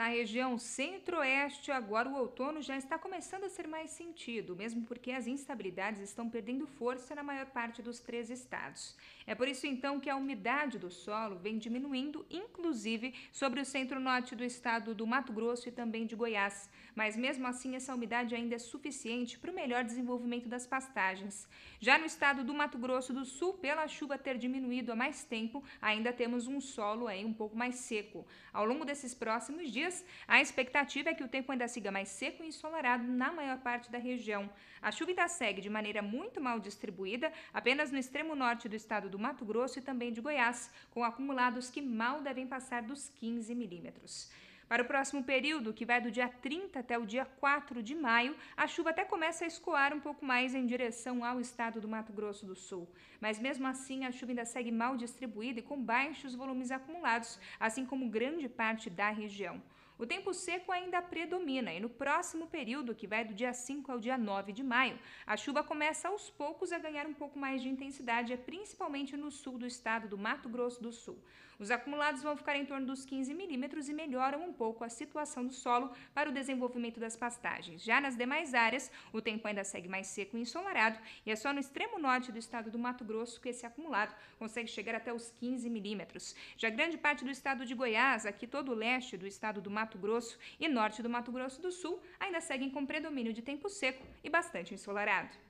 Na região centro-oeste, agora o outono já está começando a ser mais sentido, mesmo porque as instabilidades estão perdendo força na maior parte dos três estados. É por isso então que a umidade do solo vem diminuindo, inclusive sobre o centro-norte do estado do Mato Grosso e também de Goiás. Mas mesmo assim, essa umidade ainda é suficiente para o melhor desenvolvimento das pastagens. Já no estado do Mato Grosso do Sul, pela chuva ter diminuído há mais tempo, ainda temos um solo aí um pouco mais seco. Ao longo desses próximos dias, dias. A expectativa é que o tempo ainda siga mais seco e ensolarado na maior parte da região. A chuva ainda segue de maneira muito mal distribuída, apenas no extremo norte do estado do Mato Grosso e também de Goiás, com acumulados que mal devem passar dos 15 milímetros. Para o próximo período, que vai do dia 30 até o dia 4 de maio, a chuva até começa a escoar um pouco mais em direção ao estado do Mato Grosso do Sul. Mas mesmo assim, a chuva ainda segue mal distribuída e com baixos volumes acumulados, assim como grande parte da região. O tempo seco ainda predomina e no próximo período, que vai do dia 5 ao dia 9 de maio, a chuva começa aos poucos a ganhar um pouco mais de intensidade, principalmente no sul do estado do Mato Grosso do Sul. Os acumulados vão ficar em torno dos 15 milímetros e melhoram um pouco a situação do solo para o desenvolvimento das pastagens. Já nas demais áreas, o tempo ainda segue mais seco e ensolarado e é só no extremo norte do estado do Mato Grosso que esse acumulado consegue chegar até os 15 milímetros. Já grande parte do estado de Goiás, aqui todo o leste do estado do Mato Mato Grosso e norte do Mato Grosso do Sul ainda seguem com predomínio de tempo seco e bastante ensolarado.